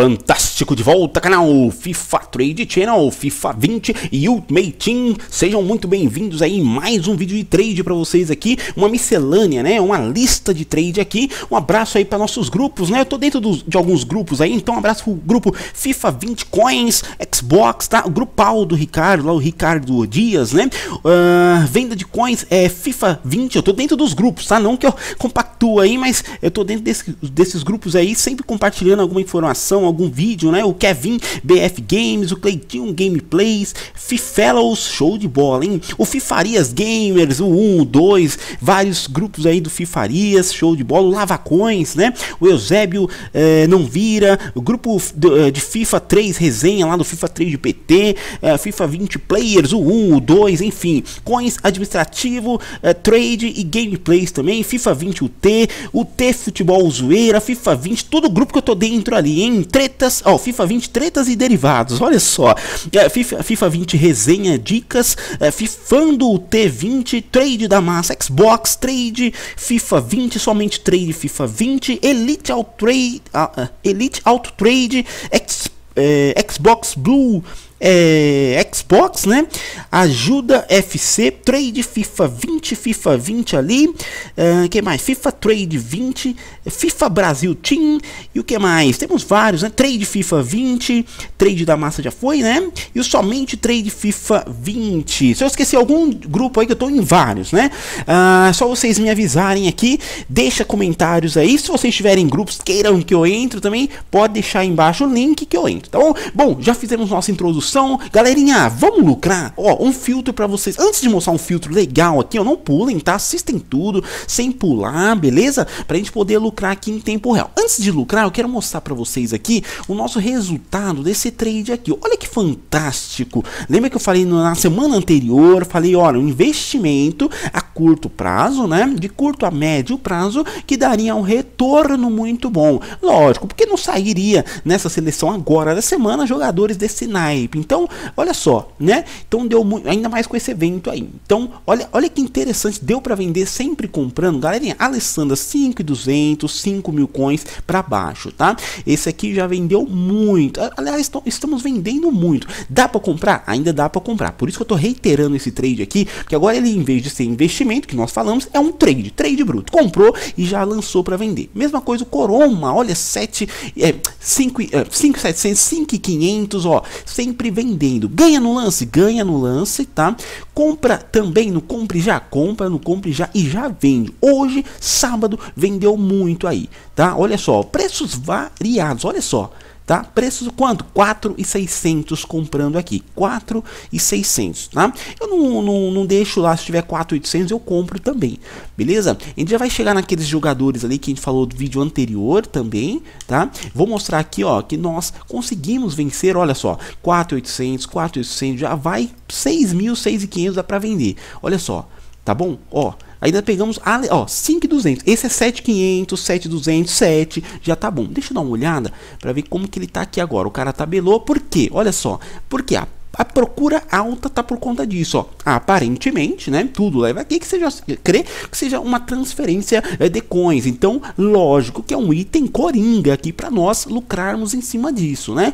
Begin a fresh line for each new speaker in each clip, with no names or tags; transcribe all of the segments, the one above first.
Fantástico de volta, canal FIFA Trade Channel, FIFA 20 e Ultimate Team. Sejam muito bem-vindos aí mais um vídeo de trade para vocês aqui, uma miscelânea, né? Uma lista de trade aqui. Um abraço aí para nossos grupos, né? Eu tô dentro dos, de alguns grupos aí, então um abraço pro grupo FIFA 20 Coins, Xbox, tá? O grupal do Ricardo, lá o Ricardo Dias, né? Uh, venda de coins é FIFA 20. Eu tô dentro dos grupos, tá? Não que eu compactuo aí, mas eu tô dentro desse, desses grupos aí, sempre compartilhando alguma informação algum vídeo, né? O Kevin BF Games, o Cleitinho Gameplays, Fifellows, show de bola, hein? O Fifarias Gamers, o 1, o 2, vários grupos aí do Fifarias, show de bola, o Lavacões, né? O Eusébio eh, Não Vira, o grupo de, eh, de FIFA 3 resenha lá do FIFA 3 de PT, eh, FIFA 20 Players, o 1, o 2, enfim, coins administrativo, trade e gameplays também, FIFA 20 UT, o T Futebol Zoeira, FIFA 20, todo o grupo que eu tô dentro ali, hein? tretas, ó, FIFA 20 tretas e derivados, olha só. É, FIFA, FIFA 20 resenha, dicas, é, Fifando o T20, trade da massa, Xbox, trade, FIFA 20, somente trade FIFA 20, Elite Out Trade, uh, uh, Elite Out Trade, X, é, Xbox Blue é, Xbox, né? Ajuda FC, Trade FIFA 20, FIFA 20 ali. Uh, que mais? FIFA Trade 20, FIFA Brasil Team e o que mais? Temos vários, né? Trade FIFA 20, Trade da Massa já foi, né? E o somente Trade FIFA 20. Se eu esqueci algum grupo aí que eu tô em vários, né? Uh, só vocês me avisarem aqui, deixa comentários aí. Se vocês tiverem grupos queiram que eu entre também, pode deixar aí embaixo o link que eu entro, tá bom? Bom, já fizemos nossa introdução são. Galerinha, vamos lucrar? Ó, um filtro para vocês. Antes de mostrar um filtro legal aqui, ó, não pulem, tá? Assistem tudo, sem pular, beleza? Pra gente poder lucrar aqui em tempo real. Antes de lucrar, eu quero mostrar para vocês aqui o nosso resultado desse trade aqui. Olha que fantástico. Lembra que eu falei na semana anterior, falei, olha, um investimento a curto prazo, né? De curto a médio prazo, que daria um retorno muito bom. Lógico, porque não sairia nessa seleção agora da semana jogadores desse naipe. Então, olha só, né? Então deu muito, ainda mais com esse evento aí. Então, olha, olha que interessante, deu para vender sempre comprando, galerinha. Alessandra 5,200, 5 mil coins para baixo, tá? Esse aqui já vendeu muito. Aliás, estamos vendendo muito. Dá para comprar? Ainda dá para comprar. Por isso que eu tô reiterando esse trade aqui, porque agora ele em vez de ser investimento que nós falamos, é um trade, trade bruto. Comprou e já lançou para vender. Mesma coisa o Coroma, olha 7 é 5 5.700, 5.500, ó, sempre vendendo. Ganha no lance, ganha no lance, tá? Compra também no compre já, compra no compre já e já vende. Hoje, sábado, vendeu muito aí, tá? Olha só, preços variados, olha só tá? Preço quanto? 4,600 comprando aqui, 4,600, tá? Eu não, não, não, deixo lá, se tiver 4,800 eu compro também, beleza? A gente já vai chegar naqueles jogadores ali que a gente falou do vídeo anterior também, tá? Vou mostrar aqui, ó, que nós conseguimos vencer, olha só, 4,800, 4,800, já vai 6.000, 6.500 dá para vender, olha só, tá bom? Ó, Ainda pegamos, ó, 5,200. Esse é 7,500, 7,200, 7. Já tá bom. Deixa eu dar uma olhada para ver como que ele tá aqui agora. O cara tabelou, por quê? Olha só, porque a a procura alta tá por conta disso, ó. Ah, aparentemente, né? Tudo leva aqui que seja crê que seja uma transferência eh, de coins. Então, lógico que é um item coringa aqui para nós lucrarmos em cima disso, né?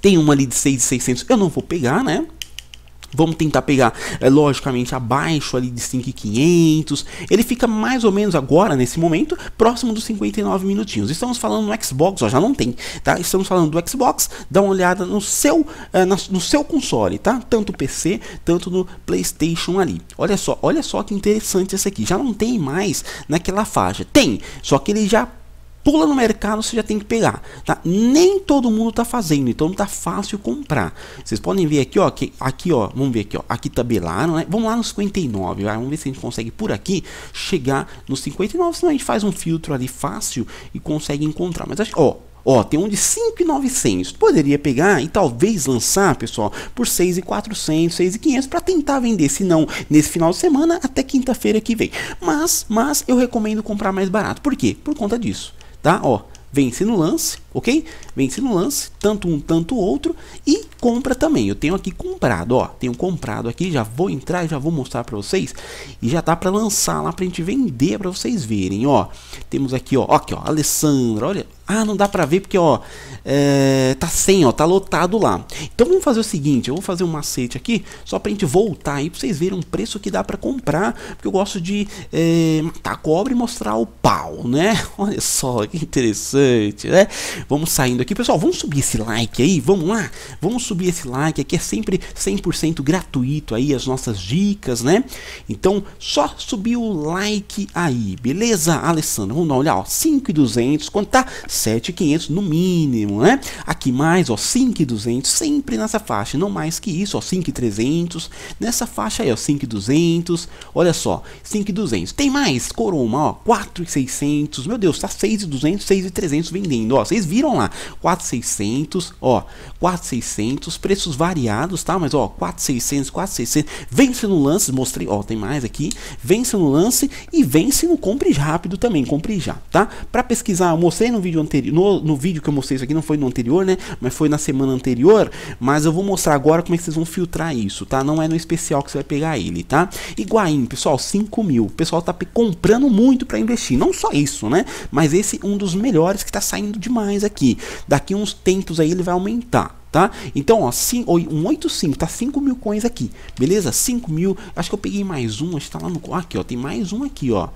Tem uma ali de 6,600, eu não vou pegar, né? Vamos tentar pegar, é, logicamente, abaixo ali de 5,500. Ele fica mais ou menos agora, nesse momento, próximo dos 59 minutinhos. Estamos falando no Xbox, ó, já não tem, tá? Estamos falando do Xbox, dá uma olhada no seu, é, no seu console, tá? Tanto PC, tanto no PlayStation ali. Olha só, olha só que interessante esse aqui. Já não tem mais naquela faixa. Tem, só que ele já pula no mercado, você já tem que pegar. Tá? Nem todo mundo está fazendo, então não está fácil comprar. Vocês podem ver aqui, ó, que, aqui, ó, vamos ver aqui, ó, aqui tabelaram, né? Vamos lá nos 59, vai? vamos ver se a gente consegue por aqui chegar nos 59, senão a gente faz um filtro ali fácil e consegue encontrar. Mas ó, Ó, tem um de 5,900. Poderia pegar e talvez lançar, pessoal, por 6,400, 6,500 para tentar vender, se não nesse final de semana até quinta-feira que vem. Mas, mas eu recomendo comprar mais barato. Por quê? Por conta disso tá? Ó, vence no lance, ok? Vence no lance, tanto um, tanto outro, e compra também. Eu tenho aqui comprado, ó, tenho comprado aqui, já vou entrar, já vou mostrar para vocês, e já tá para lançar lá para a gente vender para vocês verem, ó. Temos aqui, ó, aqui, ó, Alessandra, olha, ah, não dá pra ver porque, ó, é, tá sem, ó, tá lotado lá. Então vamos fazer o seguinte, eu vou fazer um macete aqui, só pra gente voltar aí, pra vocês verem um preço que dá pra comprar, porque eu gosto de é, matar cobre cobra e mostrar o pau, né? Olha só, que interessante, né? Vamos saindo aqui, pessoal, vamos subir esse like aí, vamos lá. Vamos subir esse like aqui, é sempre 100% gratuito aí as nossas dicas, né? Então, só subir o like aí, beleza, Alessandra? Vamos dar uma ó, 5,200, quanto tá? 7,500 no mínimo, né? Aqui mais, ó, 5,200, sempre nessa faixa, não mais que isso, ó, 5,300, nessa faixa aí, ó, 5,200, olha só, 5,200. Tem mais, Coroma, ó, 4,600, meu Deus, tá 6,200, 6,300 vendendo, ó, vocês viram lá, 4600, ó, 4600, preços variados, tá? Mas ó, 4600, 4600, vence no lance, mostrei, ó, tem mais aqui, vence no lance e vence no compre rápido também, compre já, tá? Para pesquisar, eu mostrei no vídeo anterior, no, no vídeo que eu mostrei isso aqui, não foi no anterior, né? Mas foi na semana anterior, mas eu vou mostrar agora como é que vocês vão filtrar isso, tá? Não é no especial que você vai pegar ele, tá? Iguain, pessoal, 5 mil, o pessoal tá comprando muito para investir, não só isso, né? Mas esse um dos melhores que tá saindo demais aqui. Daqui uns tempos aí ele vai aumentar. Tá? Então, ó, sim, um 85, tá 5 mil coins aqui, beleza? 5 mil, acho que eu peguei mais um, acho que tá lá no... Aqui, ó, tem mais um aqui, ó.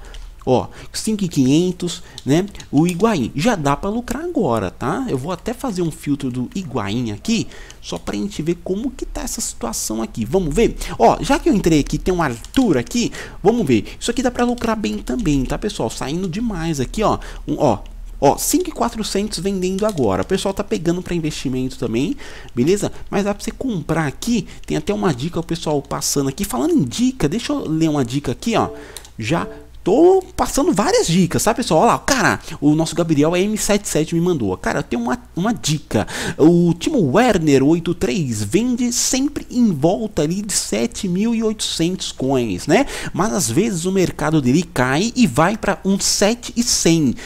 Ó, 5.500, né? O Higuaín já dá para lucrar agora, tá? Eu vou até fazer um filtro do Higuaín aqui, só pra gente ver como que tá essa situação aqui. Vamos ver? Ó, já que eu entrei aqui, tem um Arthur aqui, vamos ver. Isso aqui dá para lucrar bem também, tá, pessoal? Saindo demais aqui, ó. Um, ó, Ó, 5,400 vendendo agora. O pessoal tá pegando para investimento também, beleza? Mas dá para você comprar aqui. Tem até uma dica o pessoal passando aqui. Falando em dica, deixa eu ler uma dica aqui, ó. Já Tô passando várias dicas, tá pessoal? Olha lá, cara, o nosso Gabriel M77 me mandou. Cara, tem uma, uma dica. O Timo Werner 83 vende sempre em volta ali de 7.800 coins, né? Mas às vezes o mercado dele cai e vai para uns 7.100, uh,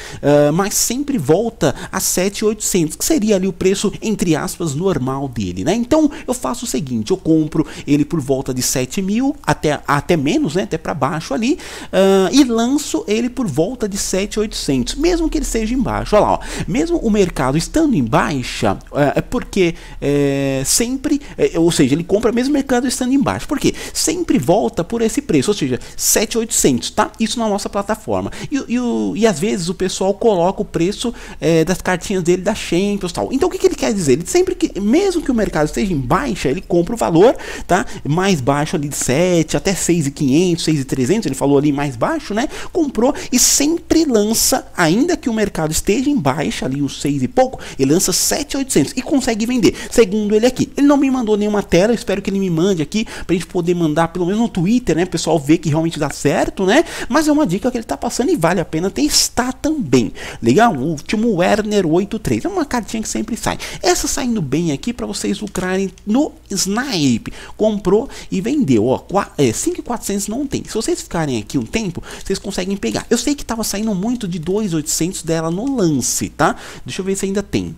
ah, mas sempre volta a 7.800, que seria ali o preço, entre aspas, normal dele, né? Então eu faço o seguinte: eu compro ele por volta de 7.000 até, até menos, né? Até para baixo ali. Uh, e lanço ele por volta de 7,800, mesmo que ele seja embaixo. Olha lá, ó. mesmo o mercado estando em baixa, é, é porque é, sempre, é, ou seja, ele compra mesmo o mercado estando em baixo. porque sempre volta por esse preço, ou seja, 7,800, tá? Isso na nossa plataforma. E, e, e às vezes o pessoal coloca o preço é, das cartinhas dele da Champions tal. Então o que, que ele quer dizer? Ele sempre que, mesmo que o mercado esteja em baixa, ele compra o valor, tá? Mais baixo ali de 7 até 6,500, 6,300, ele falou ali mais baixo, né? Comprou e sempre lança, ainda que o mercado esteja em baixa, ali os 6 e pouco, ele lança 7,800 e consegue vender, segundo ele aqui. Ele não me mandou nenhuma tela, espero que ele me mande aqui pra gente poder mandar pelo menos no Twitter, né? pessoal ver que realmente dá certo, né? Mas é uma dica que ele tá passando e vale a pena testar também. Legal? O último Werner 83, é uma cartinha que sempre sai. Essa saindo bem aqui para vocês lucrarem no Snipe. Comprou e vendeu, ó, 5,400 é, não tem. Se vocês ficarem aqui um tempo, vocês conseguem pegar. Eu sei que tava saindo muito de 2,800 dela no lance, tá? Deixa eu ver se ainda tem.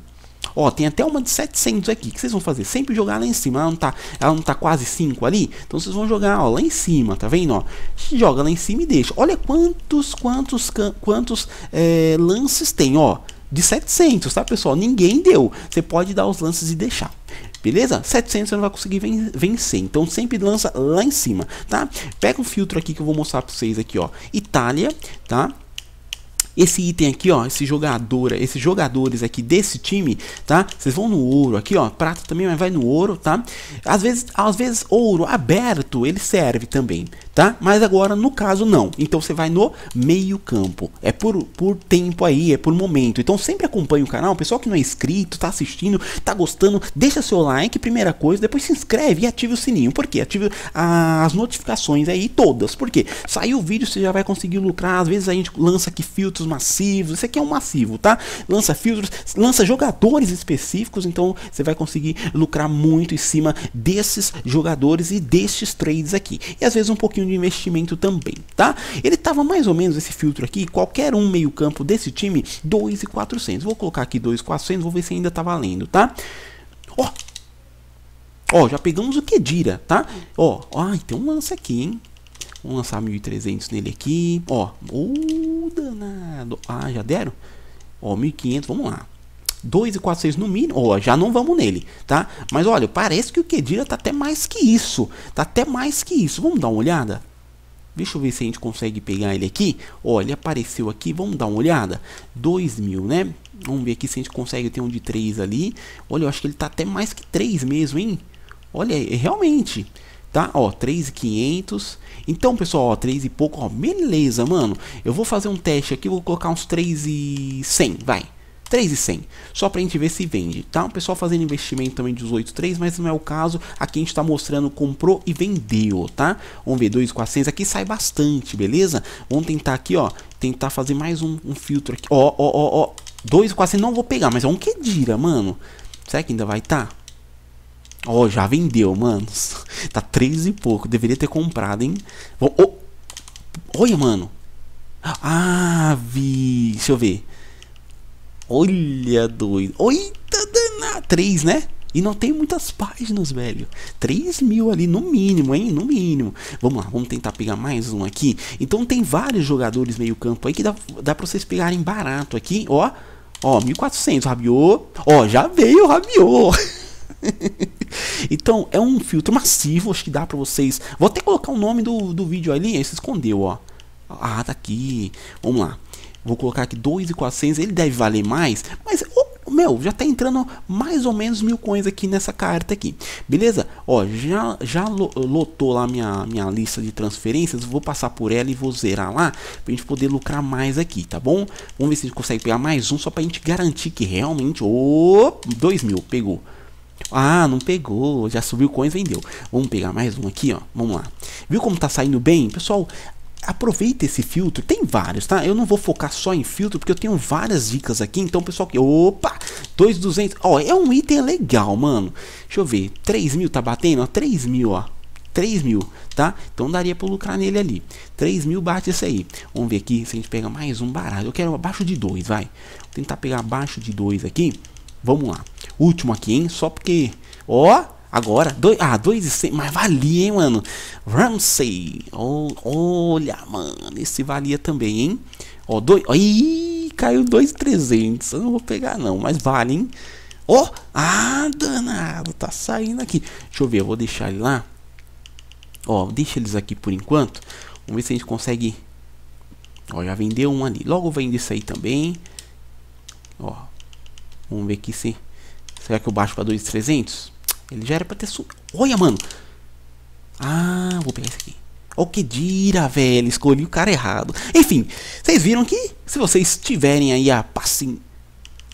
Ó, tem até uma de 700 aqui. O que vocês vão fazer? Sempre jogar lá em cima. Ela não tá, ela não tá quase 5 ali? Então vocês vão jogar ó, lá em cima, tá vendo? Ó, joga lá em cima e deixa. Olha quantos, quantos, quantos é, lances tem, ó. De 700, tá pessoal? Ninguém deu. Você pode dar os lances e deixar. Beleza? 700 você não vai conseguir vencer. Então sempre lança lá em cima, tá? Pega um filtro aqui que eu vou mostrar para vocês aqui, ó. Itália, tá? esse item aqui, ó, esse jogador, esses jogadores aqui desse time, tá? Vocês vão no ouro aqui, ó, prata também, mas vai no ouro, tá? Às vezes, às vezes ouro aberto, ele serve também, tá? Mas agora no caso não. Então você vai no meio campo. É por, por tempo aí, é por momento. Então sempre acompanha o canal, o pessoal que não é inscrito, tá assistindo, tá gostando, deixa seu like, primeira coisa, depois se inscreve e ative o sininho. Por quê? Ative as notificações aí todas. Por quê? Saiu o vídeo, você já vai conseguir lucrar. Às vezes a gente lança aqui filtros lançamentos massivos. Esse aqui é um massivo, tá? Lança filtros, lança jogadores específicos, então você vai conseguir lucrar muito em cima desses jogadores e destes trades aqui. E às vezes um pouquinho de investimento também, tá? Ele tava mais ou menos esse filtro aqui, qualquer um meio-campo desse time, 2,400. Vou colocar aqui 2,400, vou ver se ainda tá valendo, tá? Ó, oh, Ó, já pegamos o Kedira, tá? Ó, ai, tem um lance aqui, hein? Vamos lançar 1300 nele aqui. Ó, o danado. Ah, já deram? Ó, 1500, vamos lá. 2,400 no mínimo, ó, já não vamos nele, tá? Mas olha, parece que o Kedira tá até mais que isso, tá até mais que isso. Vamos dar uma olhada? Deixa eu ver se a gente consegue pegar ele aqui. Ó, ele apareceu aqui, vamos dar uma olhada? 2000, né? Vamos ver aqui se a gente consegue ter um de 3 ali. Olha, eu acho que ele tá até mais que 3 mesmo, hein? Olha, é, realmente, tá? Ó, 3,500, então, pessoal, ó, 3 e pouco, ó, beleza, mano. Eu vou fazer um teste aqui, vou colocar uns 3 e 100, vai. 3,100, só pra gente ver se vende, tá? O pessoal fazendo investimento também de 18,3, mas não é o caso, aqui a gente tá mostrando comprou e vendeu, tá? Vamos ver 2,400, aqui sai bastante, beleza? Vamos tentar aqui, ó, tentar fazer mais um, um filtro aqui, ó, ó, ó, ó, 2,400 não vou pegar, mas é um que dira, mano, será que ainda vai estar? Tá? Ó, oh, já vendeu, mano. Tá três e pouco. Deveria ter comprado, hein? Oh, Olha, mano. Ah, vi. Deixa eu ver. Olha, doido. Oita dana. Três, né? E não tem muitas páginas, velho. 3 mil ali, no mínimo, hein? No mínimo. Vamos lá, vamos tentar pegar mais um aqui. Então tem vários jogadores meio campo aí que dá, dá pra vocês pegarem barato aqui. Ó, ó, 1.400, Rabiot. Ó, já veio o Rabiot. então, é um filtro massivo, acho que dá pra vocês. Vou até colocar o nome do, do vídeo ali, ele se escondeu, ó. Ah, tá aqui. Vamos lá. Vou colocar aqui 2,400, ele deve valer mais, mas oh, meu, já tá entrando mais ou menos mil coins aqui nessa carta aqui. Beleza? Ó, já, já lotou lá minha, minha lista de transferências, vou passar por ela e vou zerar lá pra gente poder lucrar mais aqui, tá bom? Vamos ver se a gente consegue pegar mais um só pra gente garantir que realmente... oh, 2 mil, pegou. Ah, não pegou, já subiu coins, vendeu. Vamos pegar mais um aqui, ó. Vamos lá. Viu como tá saindo bem? Pessoal, aproveita esse filtro, tem vários, tá? Eu não vou focar só em filtro, porque eu tenho várias dicas aqui, então pessoal que... Opa! 2,200, ó, é um item legal, mano. Deixa eu ver, 3 mil tá batendo, ó, 3 mil, ó. 3 mil, tá? Então daria para lucrar nele ali. 3 mil bate isso aí. Vamos ver aqui se a gente pega mais um barato. Eu quero abaixo de 2, vai. Vou tentar pegar abaixo de 2 aqui. Vamos lá último aqui, hein? Só porque. Ó, agora. Dois, ah, dois e 100. Mas valia, hein, mano? Ramsey. Oh, olha, mano. Esse valia também, hein? Ó, dois. Ih, caiu 2,300. Eu não vou pegar, não. Mas vale, hein? Ó, oh, ah, danado. Tá saindo aqui. Deixa eu ver. Eu vou deixar ele lá. Ó, deixa eles aqui por enquanto. Vamos ver se a gente consegue. Ó, já vendeu um ali. Logo vende isso aí também. Ó, vamos ver aqui se Será que eu baixo pra 2,300? Ele já era pra ter subido. Olha, mano. Ah, vou pegar esse aqui. Olha o que dira, velho. Escolhi o cara errado. Enfim, vocês viram que se vocês tiverem aí a passin...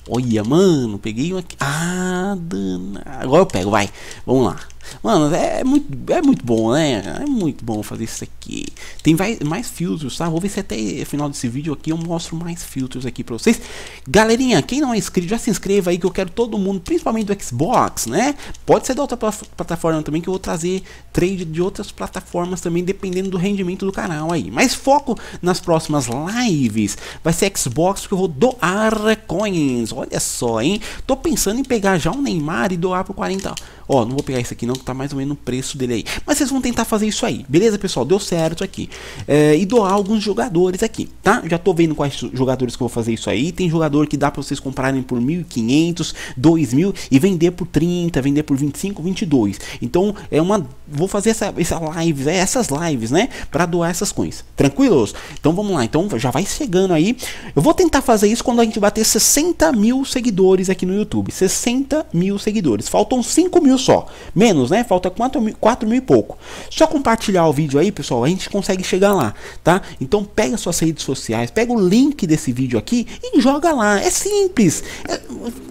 Olha, mano, peguei um aqui. Ah, dana. Agora eu pego, vai. Vamos lá. Mano, é, é, muito, é muito bom, né? É muito bom fazer isso aqui. Tem mais filtros, tá? Vou ver se até o final desse vídeo aqui eu mostro mais filtros aqui pra vocês. Galerinha, quem não é inscrito, já se inscreva aí que eu quero todo mundo, principalmente do Xbox, né? Pode ser da outra plataforma também, que eu vou trazer trade de outras plataformas também, dependendo do rendimento do canal aí. Mas foco nas próximas lives. Vai ser Xbox que eu vou doar coins. Olha só, hein? Tô pensando em pegar já o Neymar e doar por 40 Ó, não vou pegar esse aqui não, que tá mais ou menos o preço dele aí. Mas vocês vão tentar fazer isso aí, beleza, pessoal? Deu certo aqui. É, e doar alguns jogadores aqui, tá? Já tô vendo quais jogadores que eu vou fazer isso aí. Tem jogador que dá pra vocês comprarem por 1.500, 2.000 e vender por 30, vender por 25, 22. Então, é uma... Vou fazer essa, essa live, é, essas lives, né? Pra doar essas coins. Tranquilos? Então, vamos lá. Então, já vai chegando aí. Eu vou tentar fazer isso quando a gente bater 60 mil seguidores aqui no YouTube. 60 mil seguidores. Faltam 5 mil só. Menos, né? Falta 4 mil, 4 mil e pouco. Só compartilhar o vídeo aí, pessoal, a gente consegue chegar lá, tá? Então pega suas redes sociais, pega o link desse vídeo aqui e joga lá. É simples. É,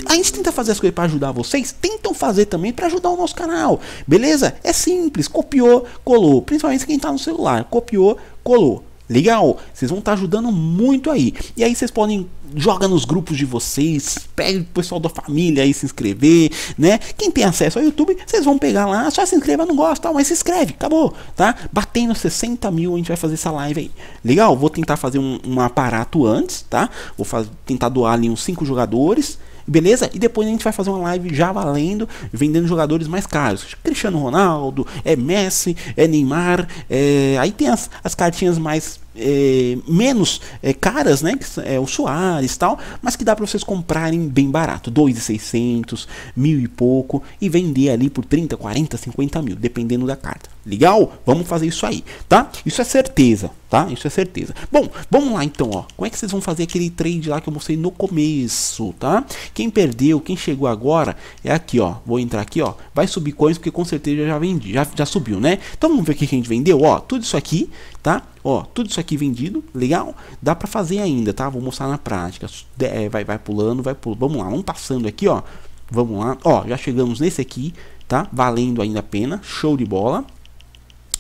a gente tenta fazer as coisas para ajudar vocês, tentam fazer também para ajudar o nosso canal, beleza? É simples. Copiou, colou. Principalmente quem está no celular. Copiou, colou Legal? Vocês vão estar tá ajudando muito aí. E aí vocês podem joga nos grupos de vocês, pegue o pessoal da família aí se inscrever, né? Quem tem acesso ao YouTube, vocês vão pegar lá, só se inscreva, não gosta, mas se inscreve, acabou, tá? Batendo 60 mil, a gente vai fazer essa live aí. Legal? Vou tentar fazer um, um aparato antes, tá? Vou tentar doar ali uns 5 jogadores. Beleza? E depois a gente vai fazer uma live já valendo, vendendo jogadores mais caros. Cristiano Ronaldo, é Messi, é Neymar, é... aí tem as, as cartinhas mais é, menos é, caras, né? é o Soares tal, mas que dá para vocês comprarem bem barato, dois e seiscentos, mil e pouco e vender ali por 30, 40, 50 mil, dependendo da carta. Legal? Vamos fazer isso aí, tá? Isso é certeza, tá? Isso é certeza. Bom, vamos lá então, ó. Como é que vocês vão fazer aquele trade lá que eu mostrei no começo, tá? Quem perdeu, quem chegou agora é aqui, ó. Vou entrar aqui, ó. Vai subir coins porque com certeza já vendi, já, já subiu, né? Então vamos ver o que a gente vendeu, ó. Tudo isso aqui tá? Ó, tudo isso aqui vendido, legal? Dá para fazer ainda, tá? Vou mostrar na prática. É, vai, vai pulando, vai pulando. Vamos lá, vamos passando aqui, ó. Vamos lá, ó, já chegamos nesse aqui, tá? Valendo ainda a pena, show de bola.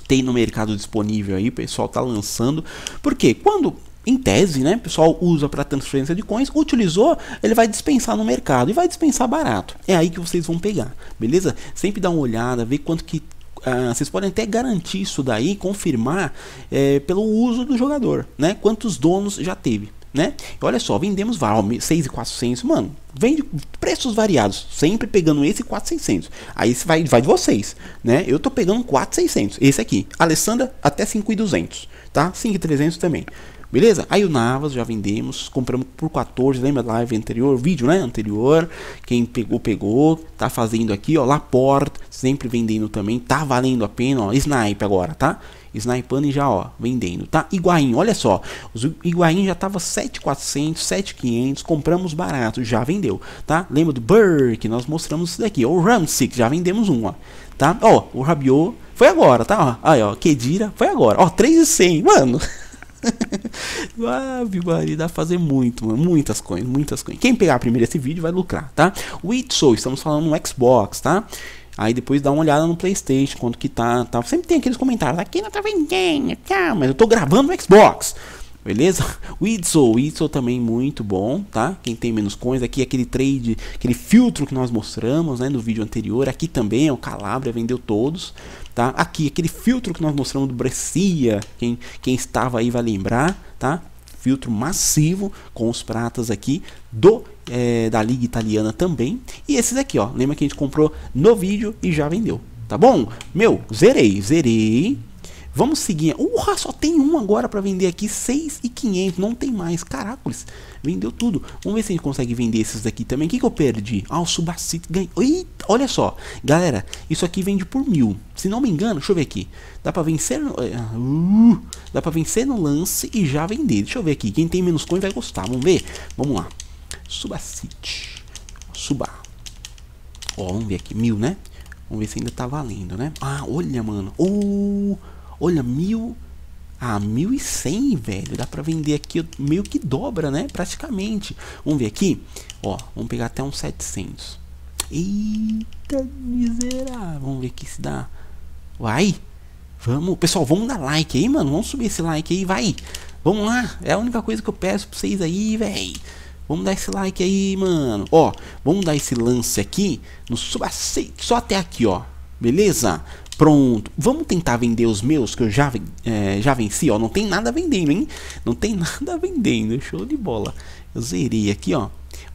Tem no mercado disponível aí, o pessoal tá lançando. Porque quando em tese, né? O pessoal usa para transferência de coins, utilizou, ele vai dispensar no mercado e vai dispensar barato. É aí que vocês vão pegar, beleza? Sempre dá uma olhada, ver quanto que ah, vocês podem até garantir isso daí, confirmar é, pelo uso do jogador, né? Quantos donos já teve, né? E olha só, vendemos vários, 6,400, mano, vende preços variados, sempre pegando esse 4,600. Aí vai, vai de vocês, né? Eu tô pegando 4,600, esse aqui. Alessandra até 5,200, tá? 5,300 também. Beleza? Aí o Navas já vendemos, compramos por 14, lembra da live anterior, vídeo, né, anterior. Quem pegou pegou, tá fazendo aqui, ó, Laporte, sempre vendendo também, tá valendo a pena, ó, Snipe agora, tá? Snipando e já, ó, vendendo, tá? iguain olha só, os iguain já tava 7,400, 7,500, compramos barato, já vendeu, tá? Lembra do Burke, nós mostramos isso daqui, o Ramsick, já vendemos um, ó, tá? Ó, o Rabiot foi agora, tá? Ó, aí, ó, Kedira, foi agora, ó, 3,100, mano... Ah, Maria, dá pra fazer muito, mano. Muitas coisas, muitas coisas. Quem pegar primeiro esse vídeo vai lucrar, tá? O Itso, estamos falando no Xbox, tá? Aí depois dá uma olhada no Playstation, quanto que tá, tá. Sempre tem aqueles comentários, aqui não tá vendendo, tá? Mas eu tô gravando no Xbox. Beleza? O Itzo, o também muito bom, tá? Quem tem menos coins, aqui aquele trade, aquele filtro que nós mostramos, né, no vídeo anterior, aqui também é o Calabria, vendeu todos. Tá? Aqui, aquele filtro que nós mostramos do Brescia, quem, quem estava aí vai lembrar, tá? filtro massivo com os pratas aqui do é, da liga italiana também e esses aqui ó lembra que a gente comprou no vídeo e já vendeu tá bom meu zerei zerei Vamos seguir. Urra, só tem um agora para vender aqui. 6,500. Não tem mais. Caracoles. Vendeu tudo. Vamos ver se a gente consegue vender esses daqui também. O que, que eu perdi? Ah, o Subacite ganhou. Eita, olha só. Galera, isso aqui vende por mil. Se não me engano, deixa eu ver aqui. Dá pra vencer no... É, uh, dá pra vencer no lance e já vender. Deixa eu ver aqui. Quem tem menos coin vai gostar. Vamos ver? Vamos lá. Subacite. Suba. Ó, vamos ver aqui. Mil, né? Vamos ver se ainda tá valendo, né? Ah, olha, mano. Olha, mil a e cem velho. Dá pra vender aqui meio que dobra, né? Praticamente. Vamos ver aqui. Ó, vamos pegar até uns 700. Eita, miserável. Vamos ver aqui se dá. Vai. Vamos. Pessoal, vamos dar like aí, mano. Vamos subir esse like aí, vai. Vamos lá. É a única coisa que eu peço pra vocês aí, velho. Vamos dar esse like aí, mano. Ó, vamos dar esse lance aqui no subaceito. Só até aqui, ó. Beleza? pronto. Vamos tentar vender os meus que eu já, é, já venci, ó. Não tem nada vendendo, hein? Não tem nada vendendo. Show de bola. Eu zerei aqui, ó.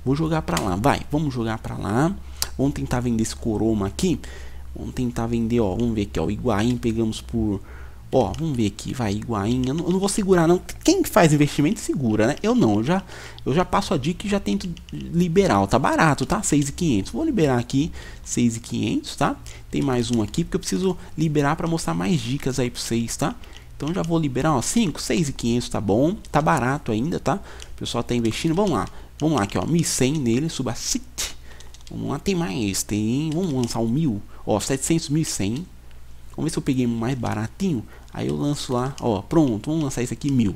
Vou jogar pra lá, vai. Vamos jogar pra lá. Vamos tentar vender esse Coroma aqui. Vamos tentar vender, ó. Vamos ver aqui, ó. O Higuaín pegamos por Ó, vamos ver aqui, vai, Higuaín, eu não, eu não vou segurar não. Quem faz investimento segura, né? Eu não, eu já, eu já passo a dica e já tento liberar, tá barato, tá? 6,500. Vou liberar aqui 6,500, tá? Tem mais um aqui, porque eu preciso liberar para mostrar mais dicas aí para vocês, tá? Então já vou liberar, ó, 5, 6,500, tá bom? Tá barato ainda, tá? O pessoal tá investindo, vamos lá. Vamos lá aqui, ó, 1.100 nele, suba, sit. Vamos lá, tem mais, tem, vamos lançar um 1.000, ó, 700, 1.100. Vamos ver se eu peguei mais baratinho. Aí eu lanço lá, ó, pronto, vamos lançar isso aqui mil.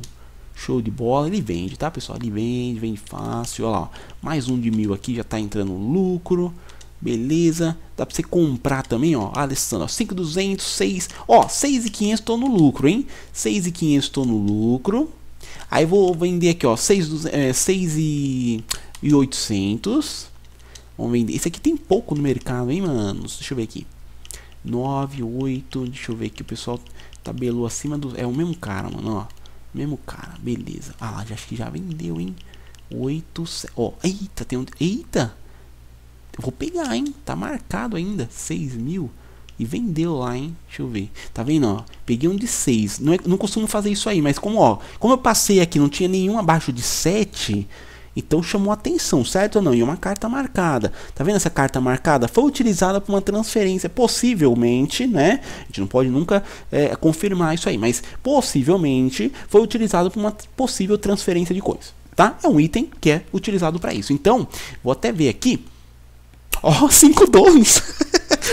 Show de bola, ele vende, tá pessoal? Ele vende, vende fácil, ó lá, ó. Mais um de mil aqui, já tá entrando lucro. Beleza, dá pra você comprar também, ó, Alessandro, ó, 5,200, 6, ó, 6,500 tô no lucro, hein, 6,500 tô no lucro, aí vou vender aqui, ó, 6,800, é, vamos vender, esse aqui tem pouco no mercado, hein, mano? deixa eu ver aqui, 9, 8, deixa eu ver aqui, o pessoal tabelou acima do... É o mesmo cara, mano, ó. Mesmo cara, beleza. Ah, lá, acho que já vendeu, hein. 8, 7, ó, eita, tem um... Eita! Eu vou pegar, hein, tá marcado ainda, 6 mil. E vendeu lá, hein? Deixa eu ver. Tá vendo, ó? Peguei um de 6. Não, é, não costumo fazer isso aí, mas como, ó, como eu passei aqui, não tinha nenhum abaixo de 7, então chamou atenção, certo ou não? E uma carta marcada. Tá vendo essa carta marcada? Foi utilizada para uma transferência, possivelmente, né? A gente não pode nunca é, confirmar isso aí, mas possivelmente foi utilizada para uma possível transferência de coisas, tá? É um item que é utilizado para isso. Então, vou até ver aqui. Ó, oh, 5 dons!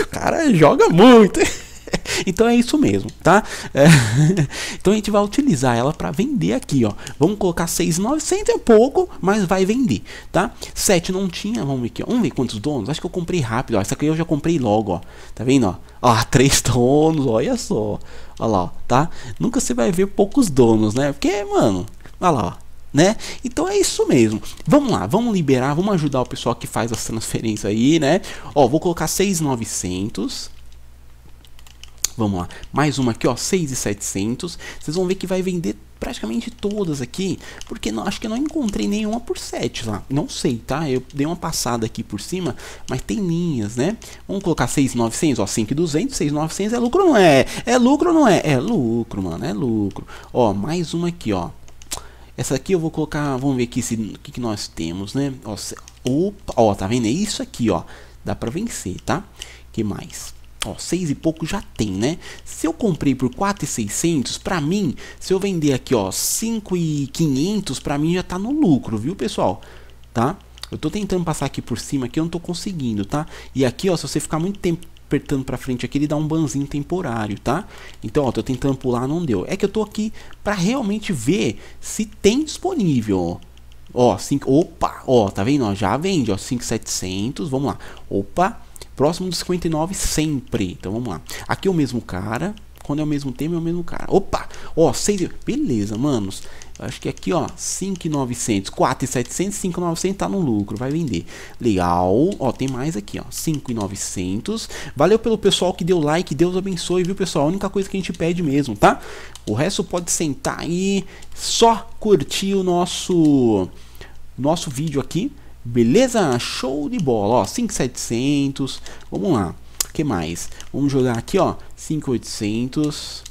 o cara joga muito, hein? então é isso mesmo, tá? É. então a gente vai utilizar ela para vender aqui, ó. Vamos colocar 6,900 é pouco, mas vai vender, tá? 7 não tinha, vamos ver aqui, Vamos ver quantos donos? Acho que eu comprei rápido, ó. Essa aqui eu já comprei logo, ó. Tá vendo, ó? Ó, 3 donos, olha só. Olha lá, ó, tá? Nunca você vai ver poucos donos, né? Porque, mano, olha lá, ó. Né? Então é isso mesmo. Vamos lá, vamos liberar, vamos ajudar o pessoal que faz as transferências aí, né? Ó, vou colocar 6,900 Vamos lá, mais uma aqui, ó, 6,700. Vocês vão ver que vai vender praticamente todas aqui, porque não, acho que não encontrei nenhuma por 7 lá. Não sei, tá? Eu dei uma passada aqui por cima, mas tem linhas, né? Vamos colocar 6,900, ó, 5,200, 6,900 é lucro não é? É lucro não é? É lucro, mano, é lucro. Ó, mais uma aqui, ó. Essa aqui eu vou colocar, vamos ver aqui se que, que nós temos, né? Ó, se, opa, ó, tá vendo? É isso aqui, ó. Dá pra vencer, tá? Que mais? Ó, seis e pouco já tem, né? Se eu comprei por 4,600, para mim, se eu vender aqui, ó, 5,500, para mim já tá no lucro, viu, pessoal? Tá? Eu tô tentando passar aqui por cima, que eu não tô conseguindo, tá? E aqui, ó, se você ficar muito tempo apertando para frente aqui, ele dá um banzinho temporário, tá? Então, ó, tô tentando pular, não deu. É que eu tô aqui para realmente ver se tem disponível, ó. Ó, cinco, opa, ó, tá vendo? Ó, já vende, ó, 5,700, vamos lá. Opa, Próximo dos 59 sempre. Então vamos lá. Aqui é o mesmo cara. Quando é o mesmo tema, é o mesmo cara. Opa! Ó, 6... Beleza, manos. Acho que aqui, ó, 5,900, 4,700, 5,900 tá no lucro, vai vender. Legal. Ó, tem mais aqui, ó, 5,900. Valeu pelo pessoal que deu like, Deus abençoe, viu, pessoal? A única coisa que a gente pede mesmo, tá? O resto pode sentar e só curtir o nosso nosso vídeo aqui Beleza? Show de bola, ó, 5700. Vamos lá. O que mais? Vamos jogar aqui, ó, 5800.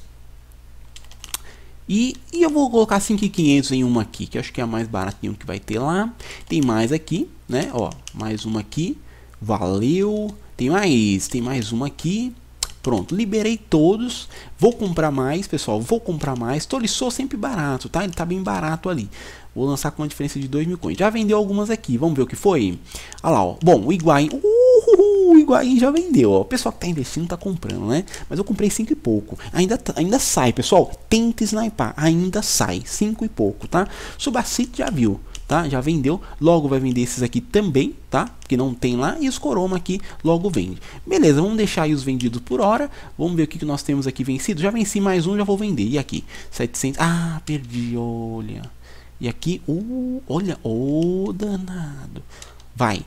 E, e eu vou colocar 5500 em uma aqui, que acho que é a mais baratinha que vai ter lá. Tem mais aqui, né? Ó, mais uma aqui. Valeu. Tem mais, tem mais uma aqui. Pronto, liberei todos. Vou comprar mais, pessoal. Vou comprar mais. Tolisso sempre barato, tá? Ele tá bem barato ali. Vou lançar com uma diferença de 2 mil coins. Já vendeu algumas aqui, vamos ver o que foi? Olha lá, ó. Bom, o Higuaín... Uhul, o Higuaín já vendeu, ó. O pessoal que tá investindo tá comprando, né? Mas eu comprei 5 e pouco. Ainda, ainda sai, pessoal. Tenta sniper Ainda sai. 5 e pouco, tá? Subacite já viu tá? Já vendeu, logo vai vender esses aqui também, tá? Que não tem lá, e os Coroma aqui logo vende. Beleza, vamos deixar aí os vendidos por hora, vamos ver o que, que nós temos aqui vencido. Já venci mais um, já vou vender. E aqui? 700, ah, perdi, olha... E aqui, uh, olha, ô oh, danado. Vai.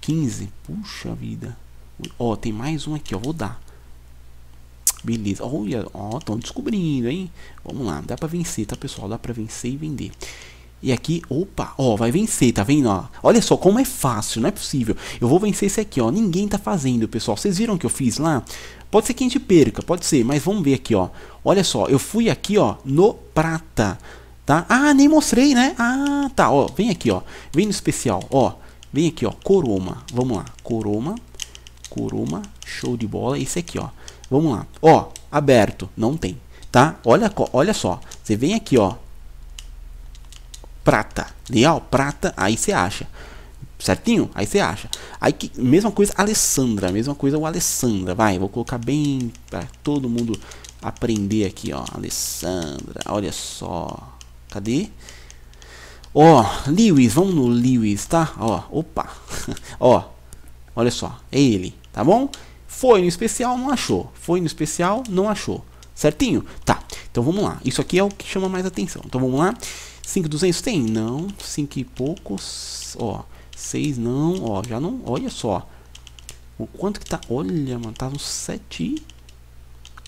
15. Puxa vida. Ó, oh, tem mais um aqui, ó. Vou dar. Beleza. Olha, ó, estão descobrindo, hein? Vamos lá, dá pra vencer, tá, pessoal? Dá pra vencer e vender. E aqui, opa, ó, vai vencer, tá vendo? Ó, olha só como é fácil, não é possível. Eu vou vencer esse aqui, ó. Ninguém tá fazendo, pessoal. Vocês viram o que eu fiz lá? Pode ser que a gente perca, pode ser, mas vamos ver aqui, ó. Olha só, eu fui aqui, ó, no prata tá? Ah, nem mostrei, né? Ah, tá, ó, vem aqui, ó. Vem no especial, ó. Vem aqui, ó, Coroma. Vamos lá, Coroma. Coroma, show de bola, esse aqui, ó. Vamos lá. Ó, aberto, não tem, tá? Olha, olha só. Você vem aqui, ó. Prata. Legal, prata, aí você acha. Certinho? Aí você acha. Aí que, mesma coisa Alessandra, mesma coisa o Alessandra. Vai, vou colocar bem para todo mundo aprender aqui, ó. Alessandra, olha só. Cadê? Ó, Lewis, vamos no Lewis, tá? Ó, opa. Ó, olha só, é ele, tá bom? Foi no especial, não achou. Foi no especial, não achou. Certinho? Tá, então vamos lá. Isso aqui é o que chama mais atenção. Então vamos lá. 5,200 tem? Não. 5 e poucos. Ó, 6 não. Ó, já não. Olha só. O quanto que tá? Olha, mano, tá uns 7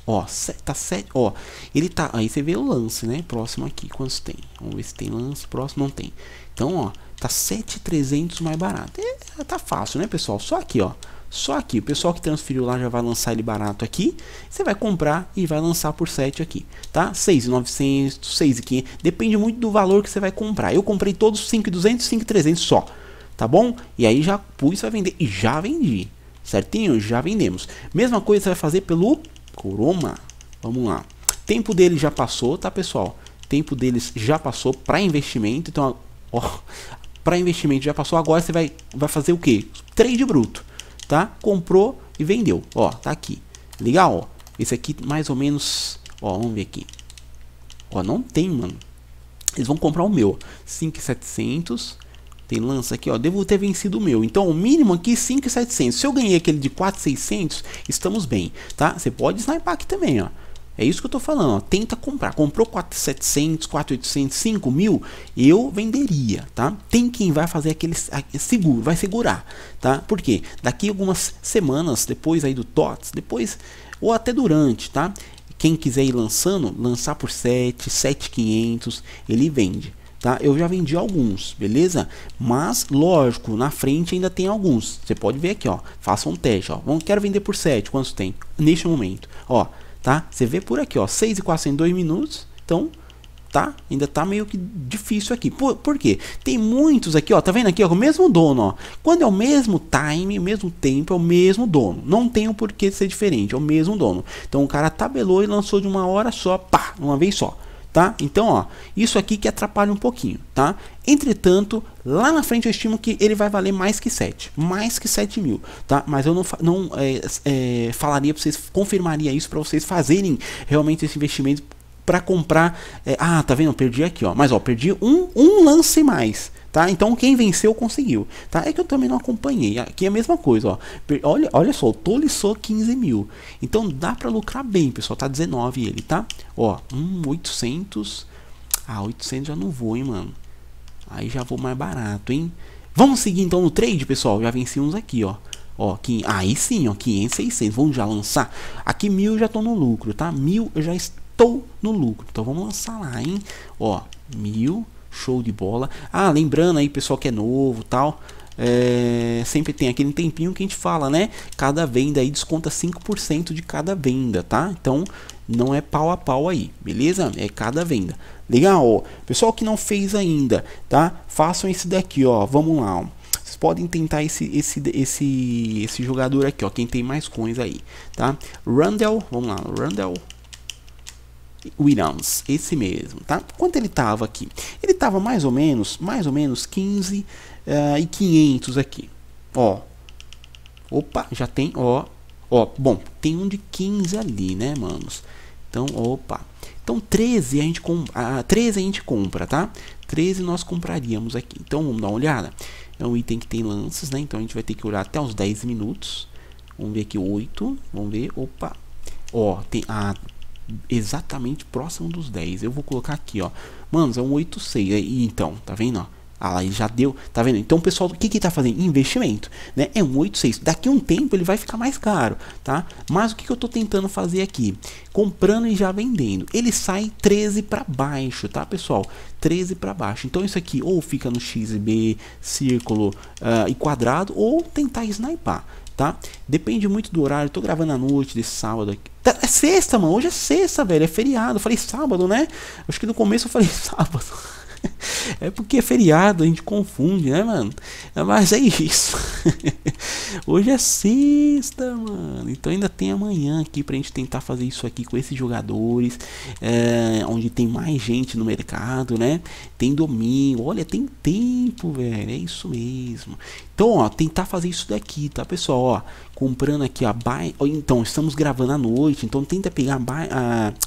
Ó, tá 7. Ó, ele tá. Aí você vê o lance, né? Próximo aqui, quantos tem? Vamos ver se tem lance. Próximo não tem. Então, ó, tá 7,300 mais barato. É, tá fácil, né, pessoal? Só aqui, ó. Só aqui. O pessoal que transferiu lá já vai lançar ele barato aqui. Você vai comprar e vai lançar por 7 aqui, tá? 6,900, 6,500. Depende muito do valor que você vai comprar. Eu comprei todos 5,200, 5,300 só. Tá bom? E aí já pus, vai vender. E já vendi. Certinho? Já vendemos. Mesma coisa você vai fazer pelo Coroma, Vamos lá. Tempo dele já passou, tá, pessoal? Tempo deles já passou para investimento. Então, ó, para investimento já passou. Agora você vai, vai fazer o quê? Trade bruto, tá? Comprou e vendeu. Ó, tá aqui. Legal, ó. Esse aqui mais ou menos, ó, vamos ver aqui. Ó, não tem, mano. Eles vão comprar o meu, 5700 tem lança aqui, ó. Devo ter vencido o meu. Então, o mínimo aqui 5,700. Se eu ganhei aquele de 4,600, estamos bem, tá? Você pode sniper aqui também, ó. É isso que eu tô falando, ó. tenta comprar. Comprou 4,700, 4,800, 5 mil, eu venderia, tá? Tem quem vai fazer aquele seguro, vai segurar, tá? Porque daqui algumas semanas, depois aí do TOTS, depois ou até durante, tá? Quem quiser ir lançando, lançar por 7, 7,500, ele vende, tá? Eu já vendi alguns, beleza? Mas, lógico, na frente ainda tem alguns. Você pode ver aqui, ó. Faça um teste, ó. Vamos, quero vender por 7, quanto tem? Neste momento, ó, tá? Você vê por aqui, ó, 6 e 400 em 2 minutos. Então, tá? Ainda tá meio que difícil aqui. Por, por quê? Tem muitos aqui, ó, tá vendo aqui, ó, o mesmo dono, ó. Quando é o mesmo time, o mesmo tempo, é o mesmo dono. Não tem o um porquê de ser diferente, é o mesmo dono. Então o cara tabelou e lançou de uma hora só, pá, uma vez só tá? Então, ó, isso aqui que atrapalha um pouquinho, tá? Entretanto, lá na frente eu estimo que ele vai valer mais que 7, mais que 7 mil, tá? Mas eu não, não é, é, falaria para vocês, confirmaria isso para vocês fazerem realmente esse investimento para comprar. É, ah, tá vendo? perdi aqui, ó. Mas ó, perdi um, um lance mais. Tá? Então quem venceu conseguiu, tá? É que eu também não acompanhei. Aqui é a mesma coisa, ó. Olha, olha só, o Tole 15 mil. Então dá para lucrar bem, pessoal. Tá 19 ele, tá? Ó, um 800. Ah, 800 já não vou, hein, mano. Aí já vou mais barato, hein? Vamos seguir então no trade, pessoal. Já venci uns aqui, ó. Ó, que, aí sim, ó, 500, 600. Vamos já lançar. Aqui mil já tô no lucro, tá? Mil eu já estou estou no lucro. Então vamos lançar lá, hein? Ó, mil, show de bola. Ah, lembrando aí, pessoal que é novo tal. É, sempre tem aquele tempinho que a gente fala, né? Cada venda aí desconta 5% de cada venda, tá? Então não é pau a pau aí, beleza? É cada venda. Legal, pessoal que não fez ainda, tá? Façam esse daqui, ó. Vamos lá, ó. Vocês podem tentar esse, esse, esse, esse jogador aqui, ó. Quem tem mais coins aí, tá? Randall, vamos lá, Randall Williams, esse mesmo, tá? Quanto ele estava aqui? Ele estava mais ou menos, mais ou menos 15 uh, eh, e 500 aqui, ó. Opa, já tem, ó, ó, bom, tem um de 15 ali, né, manos? Então, opa. Então 13 a gente compra, ah, 13 a gente compra, tá? 13 nós compraríamos aqui. Então vamos dar uma olhada. É um item que tem lances, né? Então a gente vai ter que olhar até os 10 minutos. Vamos ver aqui 8, vamos ver, opa. Ó, tem ah, exatamente próximo dos 10. Eu vou colocar aqui, ó. Mano, é um 8,6. E então, tá vendo, ó? Ah lá, ele já deu, tá vendo? Então, pessoal, o que que tá fazendo? Investimento, né? É um 8,6. Daqui um tempo ele vai ficar mais caro, tá? Mas o que que eu tô tentando fazer aqui? Comprando e já vendendo. Ele sai 13 para baixo, tá, pessoal? 13 para baixo. Então, isso aqui ou fica no XB, círculo uh, e quadrado, ou tentar sniper tá? Depende muito do horário. estou tô gravando à noite desse sábado aqui. Tá, é sexta, mano. Hoje é sexta, velho. É feriado. Eu falei sábado, né? Acho que no começo eu falei sábado. é porque é feriado, a gente confunde, né, mano? É, mas é isso. Hoje é sexta, mano. Então ainda tem amanhã aqui pra gente tentar fazer isso aqui com esses jogadores. É, onde tem mais gente no mercado, né? Tem domingo. Olha, tem tempo, velho. É isso mesmo. Então, ó, tentar fazer isso daqui, tá, pessoal? Ó, comprando aqui abaixo. Então, estamos gravando à noite, então tenta pegar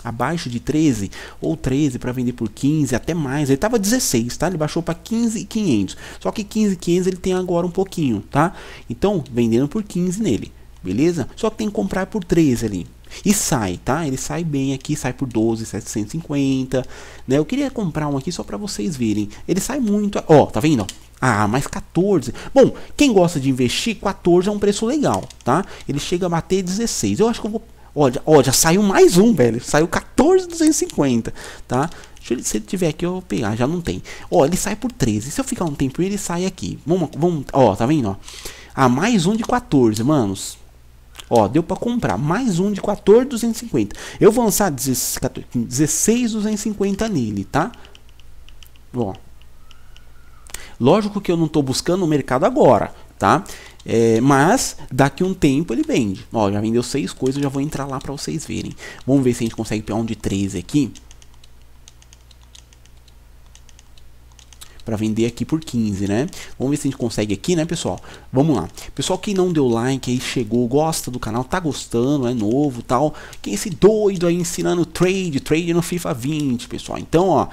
abaixo de 13 ou 13 para vender por 15, até mais. Ele tava 16, tá? Ele baixou para 15,500. Só que 15,500 ele tem agora um pouquinho, tá? Então, vendendo por 15 nele. Beleza? Só que tem que comprar por 13 ali. E sai, tá? Ele sai bem aqui, sai por 12,750, né? Eu queria comprar um aqui só para vocês verem. Ele sai muito, ó, tá vendo? Ah, mais 14. Bom, quem gosta de investir, 14 é um preço legal, tá? Ele chega a bater 16. Eu acho que eu vou... Ó, ó, já saiu mais um, velho. Saiu 14,250, tá? Se ele tiver aqui, eu vou pegar. Já não tem. Ó, ele sai por 13. Se eu ficar um tempo, ele sai aqui. Vamos, vamos... Ó, tá vendo, ó? Ah, mais um de 14, manos. Ó, deu para comprar mais um de 14,250. Eu vou lançar 16,250 nele, tá? Ó, Lógico que eu não estou buscando o mercado agora, tá? É, mas daqui um tempo ele vende. Ó, já vendeu seis coisas, já vou entrar lá para vocês verem. Vamos ver se a gente consegue pegar um de 13 aqui. para vender aqui por 15, né? Vamos ver se a gente consegue aqui, né, pessoal? Vamos lá. Pessoal, quem não deu like aí, chegou, gosta do canal, tá gostando, é novo tal. Quem é esse doido aí ensinando trade, trade no FIFA 20, pessoal. Então, ó,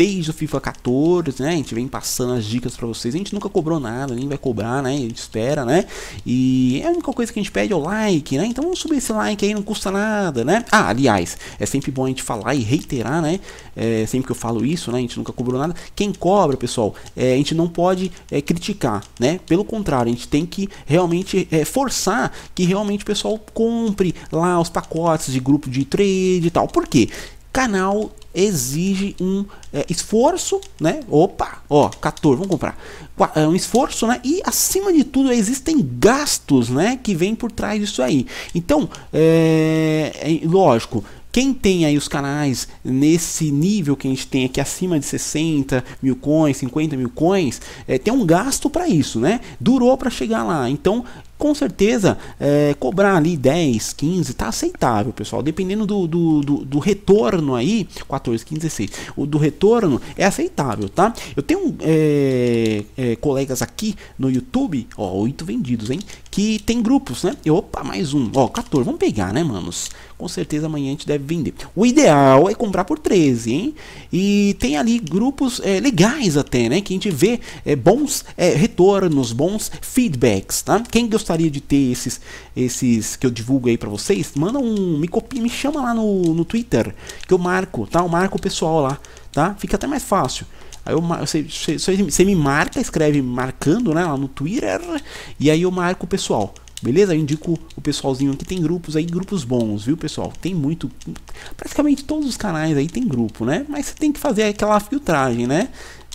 desde o FIFA 14, né? A gente vem passando as dicas para vocês. A gente nunca cobrou nada, nem vai cobrar, né? A gente espera, né? E é a única coisa que a gente pede é o like, né? Então vamos subir esse like aí, não custa nada, né? Ah, aliás, é sempre bom a gente falar e reiterar, né? É, sempre que eu falo isso, né? A gente nunca cobrou nada. Quem cobra, pessoal, é, a gente não pode é, criticar, né? Pelo contrário, a gente tem que realmente é, forçar que realmente o pessoal compre lá os pacotes de grupo de trade e tal. Por quê? canal exige um é, esforço, né? Opa, ó, 14, vamos comprar. É um esforço, né? E acima de tudo existem gastos, né? Que vem por trás disso aí. Então, é, é lógico, quem tem aí os canais nesse nível que a gente tem aqui acima de 60 mil coins, 50 mil coins, é, tem um gasto para isso, né? Durou para chegar lá. Então com certeza é, cobrar ali 10, 15 tá aceitável, pessoal. Dependendo do, do, do, do retorno aí, 14, 15, 16, o do retorno é aceitável, tá? Eu tenho é, é, colegas aqui no YouTube, ó, 8 vendidos, hein? Que tem grupos, né? Eu, opa, mais um, ó, 14, vamos pegar, né, manos? com certeza amanhã a gente deve vender. O ideal é comprar por 13, hein? E tem ali grupos é, legais até, né? Que a gente vê é, bons é, retornos, bons feedbacks, tá? Quem gostaria de ter esses, esses que eu divulgo aí para vocês, manda um, me copia, me chama lá no, no Twitter, que eu marco, tá? Eu marco o pessoal lá, tá? Fica até mais fácil. Aí eu, você, você, você me marca, escreve marcando né, lá no Twitter, e aí eu marco o pessoal, Beleza? Eu indico o pessoalzinho que tem grupos aí, grupos bons, viu, pessoal? Tem muito. Praticamente todos os canais aí tem grupo, né? Mas você tem que fazer aquela filtragem, né?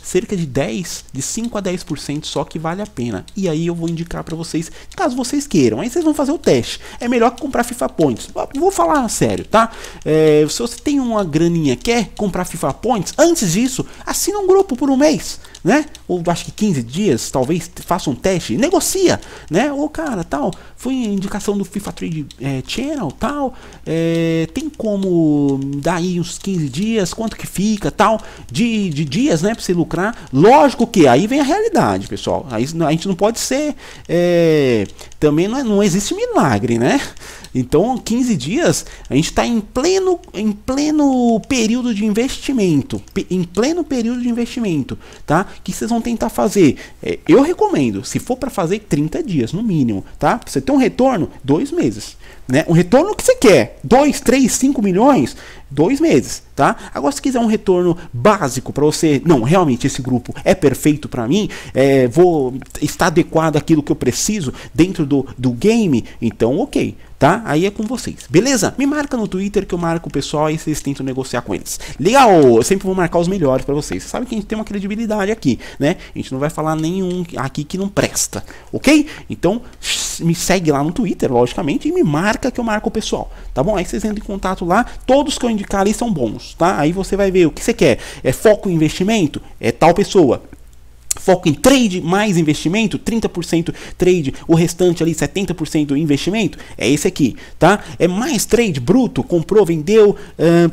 Cerca de 10, de 5 a 10% só que vale a pena. E aí eu vou indicar para vocês, caso vocês queiram. Aí vocês vão fazer o teste. É melhor que comprar FIFA Points. Vou falar sério, tá? É, se você tem uma graninha, quer comprar FIFA Points, antes disso, assina um grupo por um mês né? Ou acho que 15 dias, talvez faça um teste, negocia, né? Ou cara, tal, foi indicação do FIFA Trade é, Channel tal. É, tem como dar aí uns 15 dias, quanto que fica tal, de, de dias, né, para você lucrar. Lógico que aí vem a realidade, pessoal. Aí a gente não pode ser. É, também não, é, não existe milagre, né? Então, 15 dias, a gente está em pleno, em pleno período de investimento. Em pleno período de investimento, tá? O que vocês vão tentar fazer? É, eu recomendo, se for para fazer, 30 dias no mínimo, tá? Pra você ter um retorno? Dois meses. Né? Um retorno que você quer? dois três cinco milhões? dois meses, tá? Agora, se quiser um retorno básico para você, não, realmente esse grupo é perfeito para mim, é, vou está adequado aquilo que eu preciso dentro do, do game, então ok, tá? Aí é com vocês, beleza? Me marca no Twitter que eu marco o pessoal e vocês tentam negociar com eles. Legal, eu sempre vou marcar os melhores para vocês. sabe que a gente tem uma credibilidade aqui, né? A gente não vai falar nenhum aqui que não presta, ok? Então me segue lá no Twitter, logicamente, e me marca que eu marco o pessoal, tá bom? Aí vocês entram em contato lá, todos que eu indicar ali são bons, tá? Aí você vai ver o que você quer. É foco em investimento? É tal pessoa. Foco em trade mais investimento, 30% trade, o restante ali 70% investimento, é esse aqui, tá? É mais trade bruto, comprou, vendeu, uh,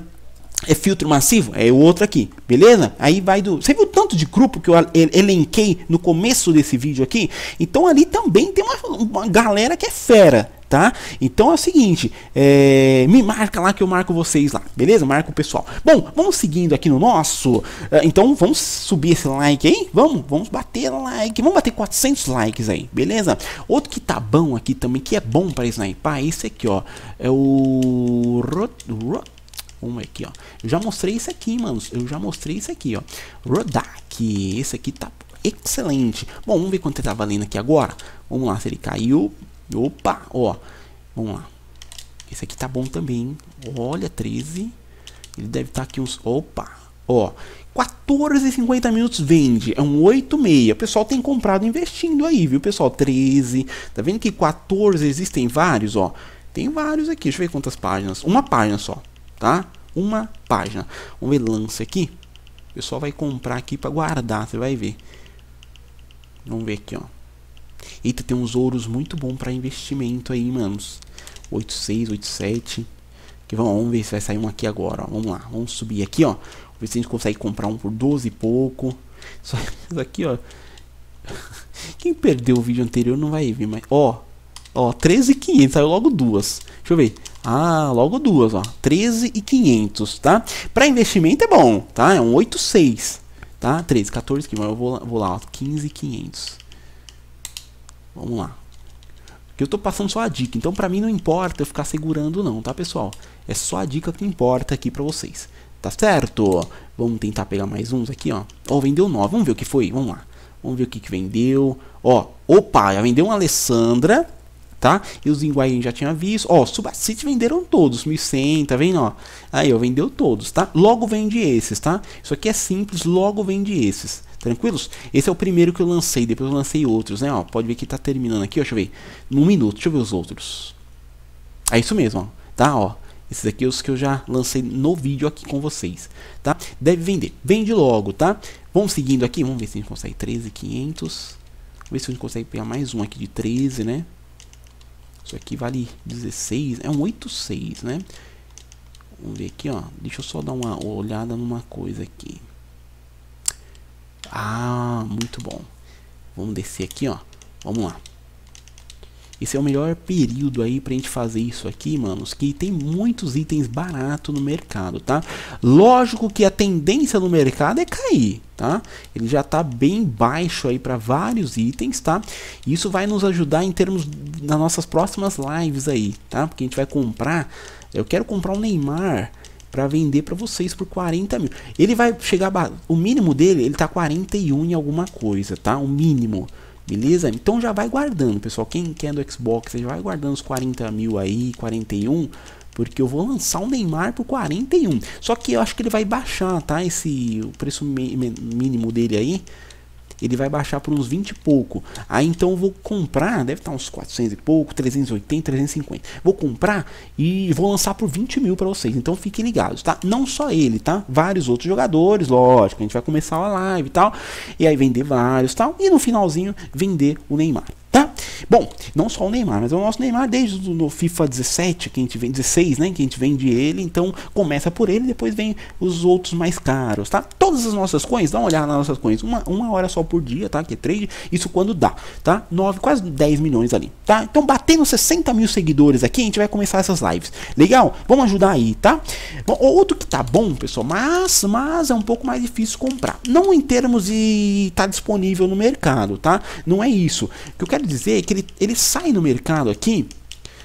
é filtro massivo, é o outro aqui, beleza? Aí vai do. Você viu tanto de grupo que eu elenquei no começo desse vídeo aqui? Então ali também tem uma, uma galera que é fera, tá? Então é o seguinte, é, me marca lá que eu marco vocês lá, beleza? Marca o pessoal. Bom, vamos seguindo aqui no nosso. É, então vamos subir esse like aí? Vamos, vamos bater like, vamos bater 400 likes aí, beleza? Outro que tá bom aqui também, que é bom para sniper, é esse aqui, ó. É o. Vamos aqui, ó. Eu já mostrei isso aqui, mano. Eu já mostrei isso aqui, ó. Rodak. Esse aqui tá excelente. Bom, vamos ver quanto ele tá valendo aqui agora. Vamos lá, se ele caiu. Opa, ó. Vamos lá. Esse aqui tá bom também. Hein? Olha, 13. Ele deve estar tá aqui uns... Opa, ó. 14,50 minutos vende. É um 8,6. O pessoal tem comprado investindo aí, viu, pessoal? 13. Tá vendo que 14 existem vários, ó. Tem vários aqui. Deixa eu ver quantas páginas. Uma página só, tá? Uma página. Vamos ver lance aqui. O pessoal vai comprar aqui para guardar, você vai ver. Vamos ver aqui, ó. Eita, tem uns ouros muito bom para investimento aí, manos. 86, 87. Que vamos, vamos ver se vai sair um aqui agora, ó. Vamos lá, vamos subir aqui, ó. Ver se a gente consegue comprar um por 12 e pouco. Só isso aqui, ó. Quem perdeu o vídeo anterior não vai ver, mas ó, ó, 13,500, saiu logo duas. Deixa eu ver. Ah, logo duas, ó. 13,500, tá? Para investimento é bom, tá? É um 86, tá? 13, 14 que eu vou lá, vou lá, ó, 15,500. Vamos lá. Porque eu estou passando só a dica, então para mim não importa eu ficar segurando não, tá pessoal? É só a dica que importa aqui para vocês. Tá certo? Vamos tentar pegar mais uns aqui, ó. Ó, vendeu 9, vamos ver o que foi, vamos lá. Vamos ver o que, que vendeu. Ó, opa, já vendeu uma Alessandra, tá? E os Zinguain já tinha visto. Ó, Subacity venderam todos, 1.100, tá vendo, ó? Aí, ó, vendeu todos, tá? Logo vende esses, tá? Isso aqui é simples, logo vende esses. Tranquilos? Esse é o primeiro que eu lancei, depois eu lancei outros, né? Ó, pode ver que tá terminando aqui, ó, deixa eu ver. Num minuto, deixa eu ver os outros. É isso mesmo, ó, tá? Ó, esses aqui são é os que eu já lancei no vídeo aqui com vocês, tá? Deve vender, vende logo, tá? Vamos seguindo aqui, vamos ver se a gente consegue 13,500. Vamos ver se a gente consegue pegar mais um aqui de 13, né? Isso aqui vale 16, é um 8,6, né? Vamos ver aqui, ó. Deixa eu só dar uma olhada numa coisa aqui. Ah, muito bom. Vamos descer aqui, ó. Vamos lá. Esse é o melhor período aí pra gente fazer isso aqui, manos, que tem muitos itens barato no mercado, tá? Lógico que a tendência no mercado é cair, tá? Ele já tá bem baixo aí para vários itens, tá? Isso vai nos ajudar em termos nas nossas próximas lives aí, tá? Porque a gente vai comprar, eu quero comprar o um Neymar para vender para vocês por 40 mil. Ele vai chegar, o mínimo dele, ele tá 41 em alguma coisa, tá? O mínimo, beleza? Então já vai guardando, pessoal. Quem quer do Xbox, já vai guardando os 40 mil aí, 41 porque eu vou lançar o Neymar por 41. Só que eu acho que ele vai baixar, tá? Esse o preço mínimo dele aí ele vai baixar por uns 20 e pouco. Aí então eu vou comprar, deve estar uns 400 e pouco, 380, 350. Vou comprar e vou lançar por 20 mil para vocês. Então fiquem ligados, tá? Não só ele, tá? Vários outros jogadores, lógico. A gente vai começar a live e tal. E aí vender vários tal. E no finalzinho vender o Neymar. Bom, não só o Neymar, mas é o nosso Neymar desde o FIFA 17, que a gente vende 16, né, que a gente vende ele, então começa por ele, depois vem os outros mais caros, tá? Todas as nossas coins, dá uma olhada nas nossas coins, uma, uma hora só por dia, tá? Que é trade, isso quando dá, tá? 9, quase 10 milhões ali, tá? Então batendo 60 mil seguidores aqui, a gente vai começar essas lives. Legal? Vamos ajudar aí, tá? Bom, outro que tá bom, pessoal, mas, mas é um pouco mais difícil comprar. Não em termos de tá disponível no mercado, tá? Não é isso. O que eu quero dizer é que que ele, ele sai no mercado aqui,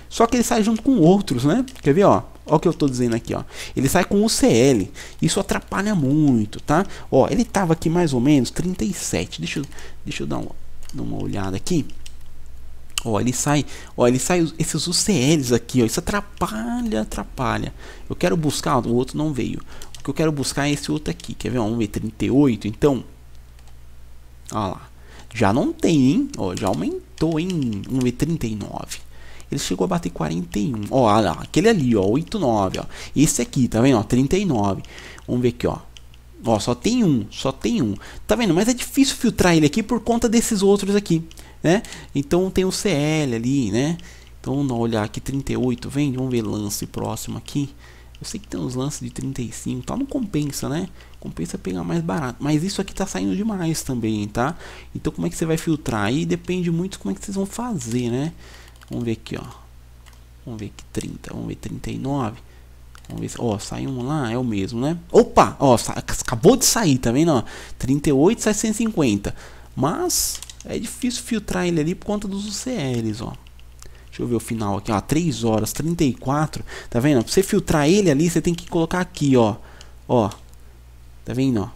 só que ele sai junto com outros, né? Quer ver, ó? Olha o que eu estou dizendo aqui, ó. Ele sai com o CL. Isso atrapalha muito, tá? Ó, ele tava aqui mais ou menos 37. Deixa eu, deixa eu dar, uma dar uma olhada aqui. Ó, ele sai, ó, ele sai esses UCLs aqui, ó. Isso atrapalha, atrapalha. Eu quero buscar, o outro não veio. O que eu quero buscar é esse outro aqui. Quer ver, ó, um V38, então. Ó lá. Já não tem, hein? Ó, já aumentou, em 1,39. Ele chegou a bater 41. Ó, aquele ali, ó, 8,9, ó. Esse aqui, tá vendo? Ó, 39. Vamos ver aqui, ó. Ó, só tem um, só tem um. Tá vendo? Mas é difícil filtrar ele aqui por conta desses outros aqui, né? Então tem o CL ali, né? Então, vamos olhar aqui, 38, vem? Vamos ver lance próximo aqui. Eu sei que tem uns lances de 35, tal, não compensa, né? Compensa pegar mais barato. Mas isso aqui tá saindo demais também, tá? Então como é que você vai filtrar? Aí depende muito como é que vocês vão fazer, né? Vamos ver aqui, ó. Vamos ver aqui 30, vamos ver 39. Vamos ver se... Ó, saiu um lá, é o mesmo, né? Opa! Ó, acabou de sair, tá vendo? Ó, 38 sai 150. Mas é difícil filtrar ele ali por conta dos UCLs, ó. Deixa eu ver o final aqui, ó. 3 horas 34. Tá vendo? Pra você filtrar ele ali, você tem que colocar aqui, ó. Ó. Tá vendo, ó?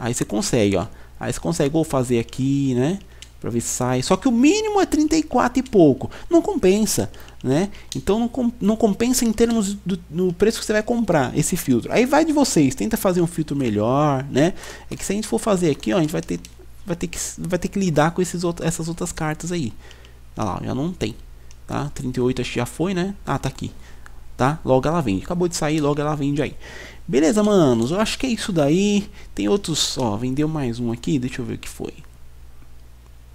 Aí você consegue, ó. Aí você consegue ou fazer aqui, né? Pra ver se sai. Só que o mínimo é 34 e pouco. Não compensa, né? Então não, não compensa em termos do, do, preço que você vai comprar esse filtro. Aí vai de vocês. Tenta fazer um filtro melhor, né? É que se a gente for fazer aqui, ó. A gente vai ter, vai ter, que, vai ter que lidar com esses, outros, essas outras cartas aí. Olha lá, já não tem tá? 38 acho que já foi, né? Ah, tá aqui. Tá? Logo ela vende. Acabou de sair, logo ela vende aí. Beleza, manos. Eu acho que é isso daí. Tem outros, ó, vendeu mais um aqui, deixa eu ver o que foi.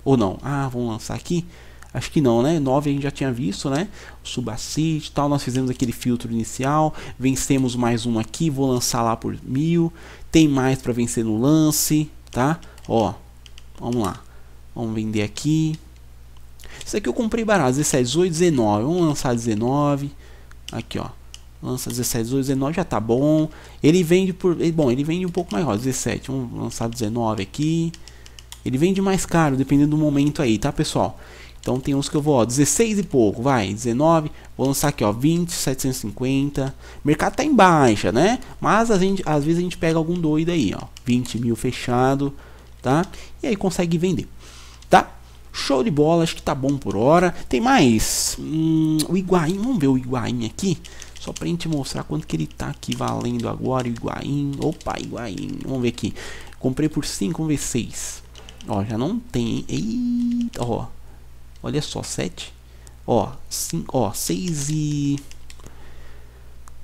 Ou não? Ah, vamos lançar aqui. Acho que não, né? 9 a gente já tinha visto, né? Subacite e tal. Nós fizemos aquele filtro inicial. Vencemos mais um aqui. Vou lançar lá por mil. Tem mais para vencer no lance, tá? Ó, vamos lá. Vamos vender aqui. Isso aqui eu comprei barato, 17, 18, 19. Vamos lançar 19. Aqui, ó. Lança 17, 18, 19, já tá bom. Ele vende por. Bom, ele vende um pouco maior 17. Vamos lançar 19 aqui. Ele vende mais caro, dependendo do momento aí, tá, pessoal? Então tem uns que eu vou, ó, 16 e pouco, vai, 19, vou lançar aqui, ó, 20, 750. O mercado tá em baixa, né? Mas a gente, às vezes a gente pega algum doido aí, ó, 20 mil fechado, tá? E aí consegue vender, tá? Show de bola, acho que tá bom por hora. Tem mais. Hum, o Higuaín, vamos ver o Higuaín aqui. Só pra gente mostrar quanto que ele tá aqui valendo agora. O Higuaín, opa, Higuaín. Vamos ver aqui. Comprei por 5, vamos ver 6. Ó, já não tem. Eita, ó. Olha só, 7. Ó, 5, ó, 6 e...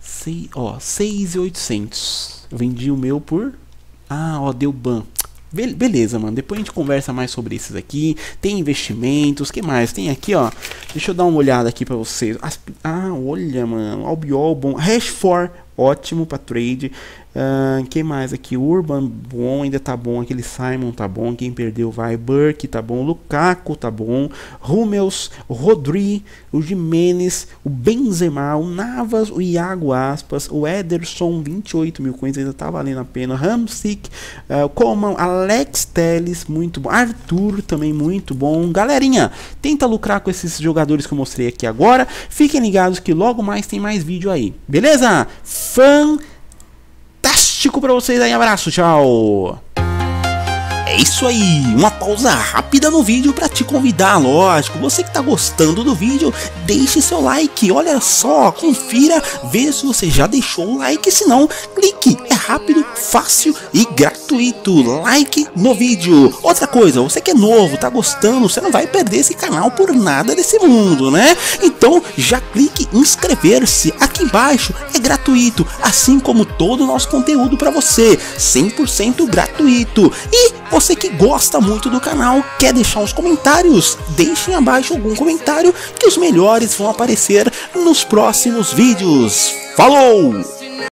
6, ó, 6 e 800. Vendi o meu por... Ah, ó, deu ban beleza, mano. Depois a gente conversa mais sobre esses aqui. Tem investimentos, que mais? Tem aqui, ó. Deixa eu dar uma olhada aqui para vocês. ah, olha, mano. Albiol bom. Hash for ótimo para trade quem mais aqui? Urban bom, ainda tá bom. Aquele Simon tá bom. Quem perdeu vai. Burke tá bom. Lukaku tá bom. Rummels, Rodri, o Jimenez, o Benzema, o Navas, o Iago Aspas, o Ederson, 28 mil coins, ainda tá valendo a pena. Ramsick, uh, eh, Coman, Alex Teles, muito bom. Arthur também muito bom. Galerinha, tenta lucrar com esses jogadores que eu mostrei aqui agora. Fiquem ligados que logo mais tem mais vídeo aí. Beleza? Fan fantástico para vocês aí. Um abraço, tchau! É isso aí, uma pausa rápida no vídeo para te convidar, lógico. Você que está gostando do vídeo, deixe seu like. Olha só, confira, veja se você já deixou o like, se não, clique. É rápido, fácil e gratuito. Like no vídeo. Outra coisa, você que é novo, está gostando, você não vai perder esse canal por nada desse mundo, né? Então já clique inscrever-se aqui embaixo. É gratuito, assim como todo o nosso conteúdo para você, 100% gratuito. E você que gosta muito do canal, quer deixar uns comentários? Deixem abaixo algum comentário que os melhores vão aparecer nos próximos vídeos. Falou!